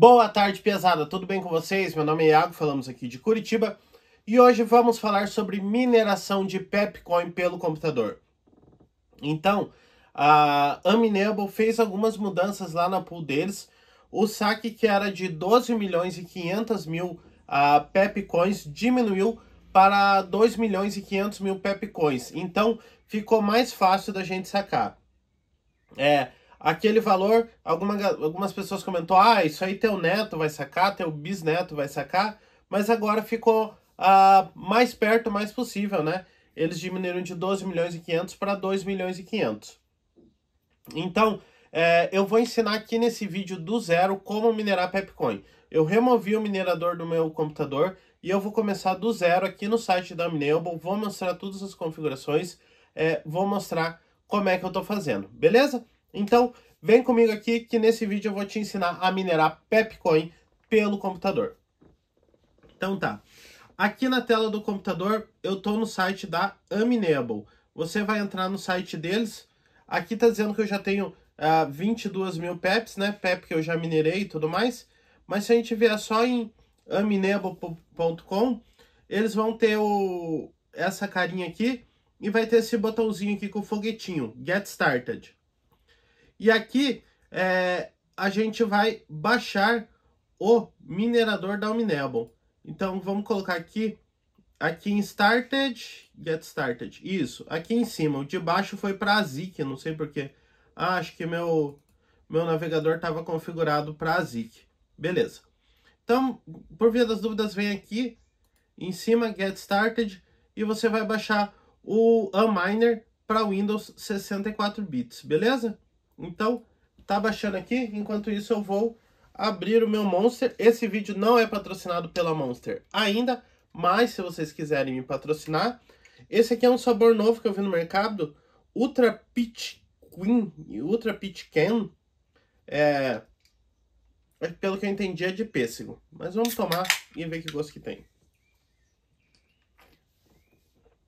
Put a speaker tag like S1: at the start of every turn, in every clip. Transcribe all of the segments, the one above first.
S1: Boa tarde, pesada. Tudo bem com vocês? Meu nome é Iago, falamos aqui de Curitiba e hoje vamos falar sobre mineração de Pepcoin pelo computador. Então, a Aminable fez algumas mudanças lá na pool deles. O saque que era de 12 milhões e 500 mil uh, Pepcoins diminuiu para 2 milhões e 500 mil Pepcoins. Então, ficou mais fácil da gente sacar. É, aquele valor, alguma, algumas pessoas comentou, ah, isso aí teu neto vai sacar, teu bisneto vai sacar, mas agora ficou ah, mais perto, mais possível, né? Eles diminuíram de 12 milhões e 500 para 2 milhões e 500. Então, é, eu vou ensinar aqui nesse vídeo do zero como minerar Pepcoin. Eu removi o minerador do meu computador e eu vou começar do zero aqui no site da Mineable, vou mostrar todas as configurações, é, vou mostrar como é que eu estou fazendo, beleza? Então, vem comigo aqui que nesse vídeo eu vou te ensinar a minerar Pepcoin pelo computador. Então tá. Aqui na tela do computador, eu estou no site da Aminable. Você vai entrar no site deles. Aqui está dizendo que eu já tenho uh, ah, 22 mil PEPs, né? PEP que eu já minerei e tudo mais. Mas se a gente vier só em aminable.com, eles vão ter o, essa carinha aqui e vai ter esse botãozinho aqui com o foguetinho, Get Started. E aqui é, a gente vai baixar o minerador da Uminable. Então vamos colocar aqui, aqui em Started, Get Started. Isso, aqui em cima. O de baixo foi para a ZIC, não sei porquê. Ah, acho que meu, meu navegador estava configurado para a ZIC. Beleza. Então, por via das dúvidas, vem aqui em cima, Get Started, e você vai baixar o Unminer para Windows 64 bits, beleza? Então, tá baixando aqui. Enquanto isso, eu vou abrir o meu Monster. Esse vídeo não é patrocinado pela Monster ainda, mas se vocês quiserem me patrocinar... Esse aqui é um sabor novo que eu vi no mercado, Ultra Peach Queen e Ultra Peach Can. É, é pelo que eu entendi, é de pêssego. Mas vamos tomar e ver que gosto que tem.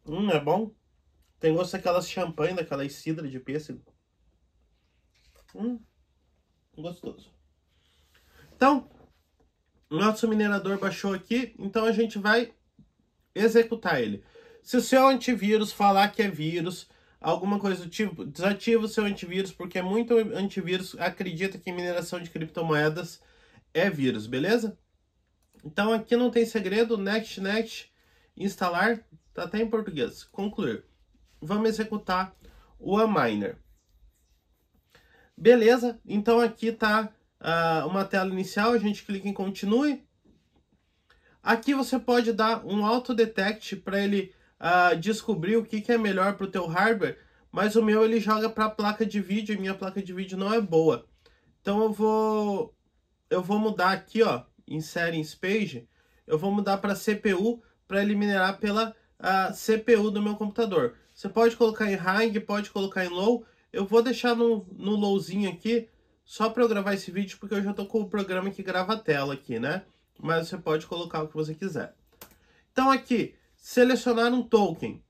S1: Hum, é bom. Tem gosto daquelas champanhe, daquelas cidra de pêssego. Hum, gostoso. Então, nosso minerador baixou aqui, então a gente vai executar ele. Se o seu antivírus falar que é vírus, alguma coisa do tipo, desativa o seu antivírus, porque muito antivírus acredita que mineração de criptomoedas é vírus, beleza? Então aqui não tem segredo, next, next, instalar, tá até em português, concluir. Vamos executar o Aminer. Beleza, então aqui está uh, ah, uma tela inicial, a gente clica em continue. Aqui você pode dar um auto-detect para ele uh, descobrir o que, que é melhor para o teu hardware, mas o meu ele joga para a placa de vídeo e minha placa de vídeo não é boa. Então eu vou, eu vou mudar aqui ó, em Settings Page, eu vou mudar para CPU para ele minerar pela uh, ah, CPU do meu computador. Você pode colocar em High, pode colocar em Low, eu vou deixar no, no lowzinho aqui, só para eu gravar esse vídeo, porque eu já tô com o programa que grava a tela aqui, né? Mas você pode colocar o que você quiser. Então aqui, selecionar um token.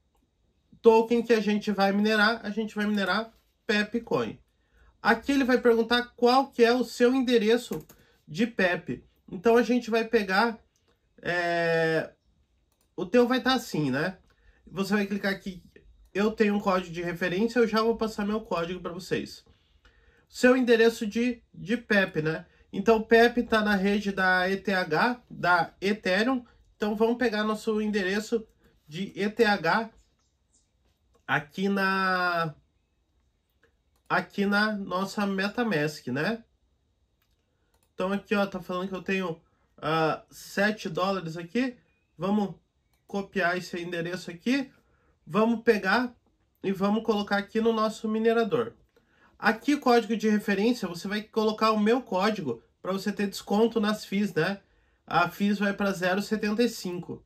S1: Token que a gente vai minerar, a gente vai minerar Pepcoin. Aqui ele vai perguntar qual que é o seu endereço de PEP. Então a gente vai pegar... É... O teu vai estar tá assim, né? Você vai clicar aqui eu tenho um código de referência, eu já vou passar meu código para vocês. Seu endereço de, de PEP, né? Então, PEP está na rede da ETH, da Ethereum. Então, vamos pegar nosso endereço de ETH aqui na aqui na nossa MetaMask, né? Então aqui ó, tá falando que eu tenho uh, ah, 7 dólares aqui. Vamos copiar esse endereço aqui vamos pegar e vamos colocar aqui no nosso minerador. Aqui, código de referência, você vai colocar o meu código para você ter desconto nas FIIs, né? A FIIs vai para 0,75.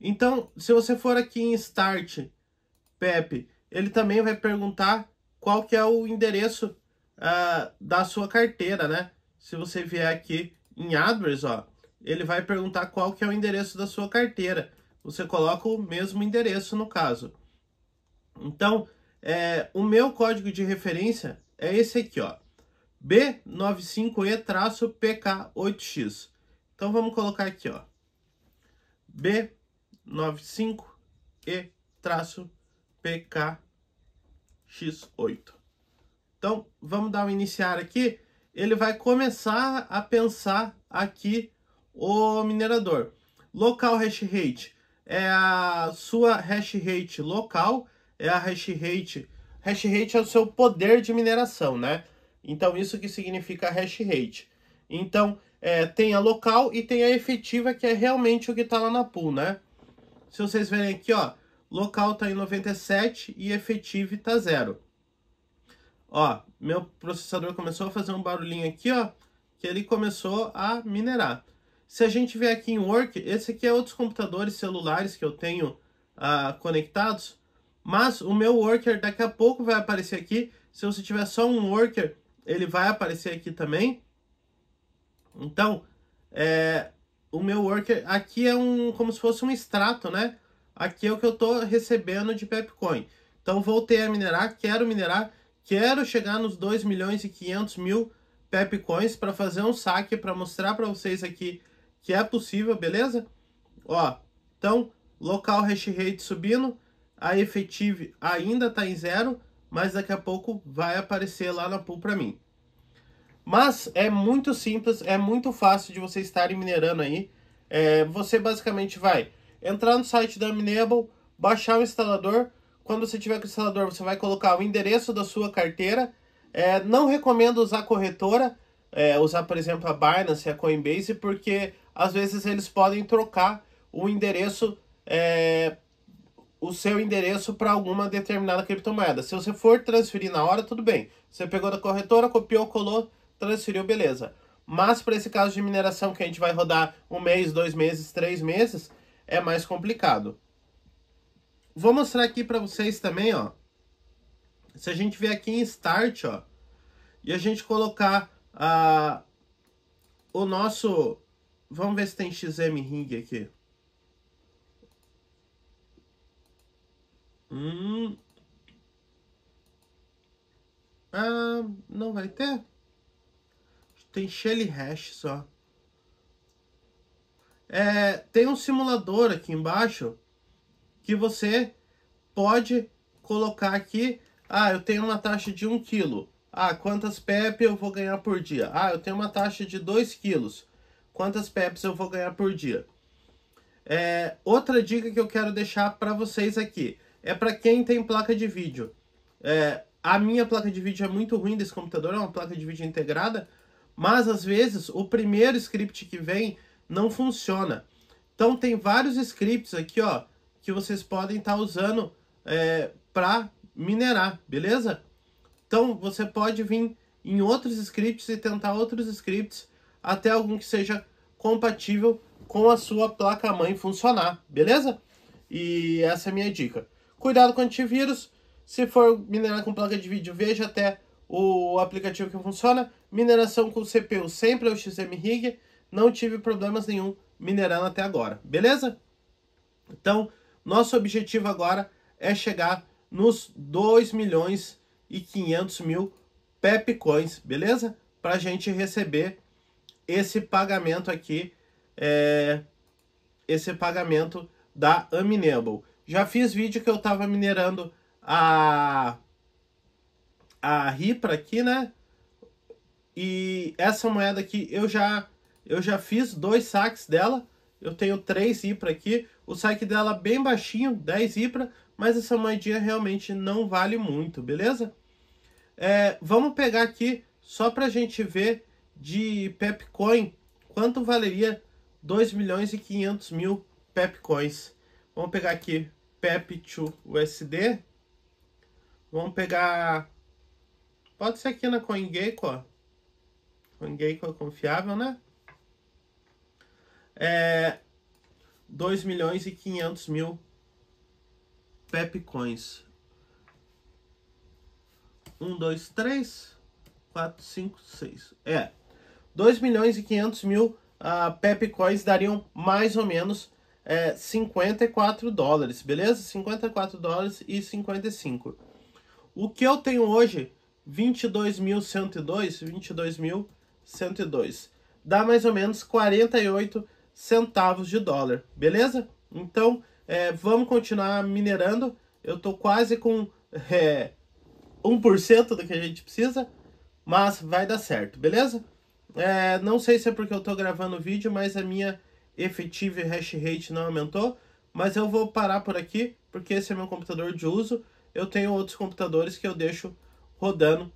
S1: Então, se você for aqui em Start, PEP, ele também vai perguntar qual que é o endereço uh, da sua carteira, né? Se você vier aqui em AdWords, ó, ele vai perguntar qual que é o endereço da sua carteira você coloca o mesmo endereço no caso. Então, é, o meu código de referência é esse aqui, ó. B95E-PK8X. Então vamos colocar aqui, ó. B95E-PK8X8. Então vamos dar um iniciar aqui. Ele vai começar a pensar aqui o minerador. Local hash rate é a sua hash rate local, é a hash rate. Hash rate é o seu poder de mineração, né? Então, isso que significa hash rate. Então, é, tem a local e tem a efetiva, que é realmente o que está lá na pool, né? Se vocês verem aqui, ó, local está em 97 e efetivo está zero. Ó, meu processador começou a fazer um barulhinho aqui, ó, que ele começou a minerar. Se a gente vier aqui em Work, esse aqui é outros computadores celulares que eu tenho uh, conectados, mas o meu Worker daqui a pouco vai aparecer aqui. Se você tiver só um Worker, ele vai aparecer aqui também. Então, é, o meu Worker aqui é um como se fosse um extrato, né? Aqui é o que eu estou recebendo de Pepcoin. Então, voltei a minerar, quero minerar, quero chegar nos 2 milhões e 500 mil Pepcoins para fazer um saque, para mostrar para vocês aqui que é possível, beleza? Ó, então, local hash rate subindo, a efetive ainda está em zero, mas daqui a pouco vai aparecer lá na pool para mim. Mas é muito simples, é muito fácil de você estarem minerando aí. É, você basicamente vai entrar no site da Minable, baixar o instalador. Quando você tiver com o instalador, você vai colocar o endereço da sua carteira. É, não recomendo usar corretora, é, usar, por exemplo, a Binance e a Coinbase, porque às vezes eles podem trocar o endereço, é, o seu endereço para alguma determinada criptomoeda. Se você for transferir na hora, tudo bem. Você pegou da corretora, copiou, colou, transferiu, beleza. Mas para esse caso de mineração que a gente vai rodar um mês, dois meses, três meses, é mais complicado. Vou mostrar aqui para vocês também, ó. Se a gente vier aqui em Start, ó, e a gente colocar ah, o nosso... Vamos ver se tem XM Ring aqui. Hum. Ah, não vai ter? Tem Shelly Hash só. É, tem um simulador aqui embaixo que você pode colocar aqui. Ah, eu tenho uma taxa de 1 quilo. Ah, quantas PEP eu vou ganhar por dia? Ah, eu tenho uma taxa de 2 quilos. Quantas PEPs eu vou ganhar por dia? É, outra dica que eu quero deixar para vocês aqui é para quem tem placa de vídeo. É, a minha placa de vídeo é muito ruim desse computador, é uma placa de vídeo integrada, mas às vezes o primeiro script que vem não funciona. Então tem vários scripts aqui, ó, que vocês podem estar tá usando é, para minerar, beleza? Então você pode vir em outros scripts e tentar outros scripts até algum que seja compatível com a sua placa-mãe funcionar, beleza? E essa é a minha dica. Cuidado com antivírus. Se for minerar com placa de vídeo, veja até o aplicativo que funciona. Mineração com CPU sempre é o XMRig. Não tive problemas nenhum minerando até agora, beleza? Então, nosso objetivo agora é chegar nos 2 milhões e 500 mil coins, beleza? Para a gente receber esse pagamento aqui, é, esse pagamento da Aminable. Já fiz vídeo que eu estava minerando a, a Ripra aqui, né? E essa moeda aqui eu já, eu já fiz dois saques dela. Eu tenho três Ripra aqui. O saque dela é bem baixinho, 10 Ripra mas essa moedinha realmente não vale muito, beleza? É, vamos pegar aqui só para a gente ver de Pepcoin quanto valeria 2 milhões e 500 mil Pepcoins. Vamos pegar aqui Pep USD. Vamos pegar. Pode ser aqui na CoinGecko. CoinGecko é confiável, né? É, 2 milhões e 500 mil Pepcoins. 1, 2, 3, 4, 5, 6. É. 2 milhões e 500 mil uh, ah, Pepcoins dariam mais ou menos é, 54 dólares, beleza? 54 dólares e 55. O que eu tenho hoje, 22.102, 22.102. Dá mais ou menos 48 centavos de dólar, beleza? Então, é, vamos continuar minerando. Eu tô quase com é, 1% do que a gente precisa, mas vai dar certo, beleza? É, não sei se é porque eu tô gravando o vídeo, mas a minha efetiva hash rate não aumentou. Mas eu vou parar por aqui, porque esse é meu computador de uso. Eu tenho outros computadores que eu deixo rodando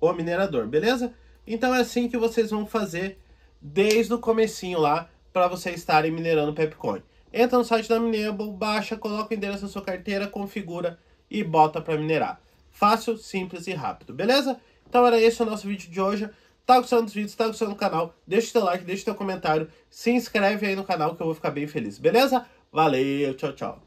S1: o minerador, beleza? Então é assim que vocês vão fazer desde o comecinho lá para vocês estarem minerando Pepcoin entra no site da Minerable, baixa, coloca o endereço da sua carteira, configura e bota para minerar. Fácil, simples e rápido, beleza? Então era esse o nosso vídeo de hoje. Tá gostando dos vídeos, tá gostando do canal? Deixa o teu like, deixa o teu comentário, se inscreve aí no canal que eu vou ficar bem feliz, beleza? Valeu, tchau, tchau.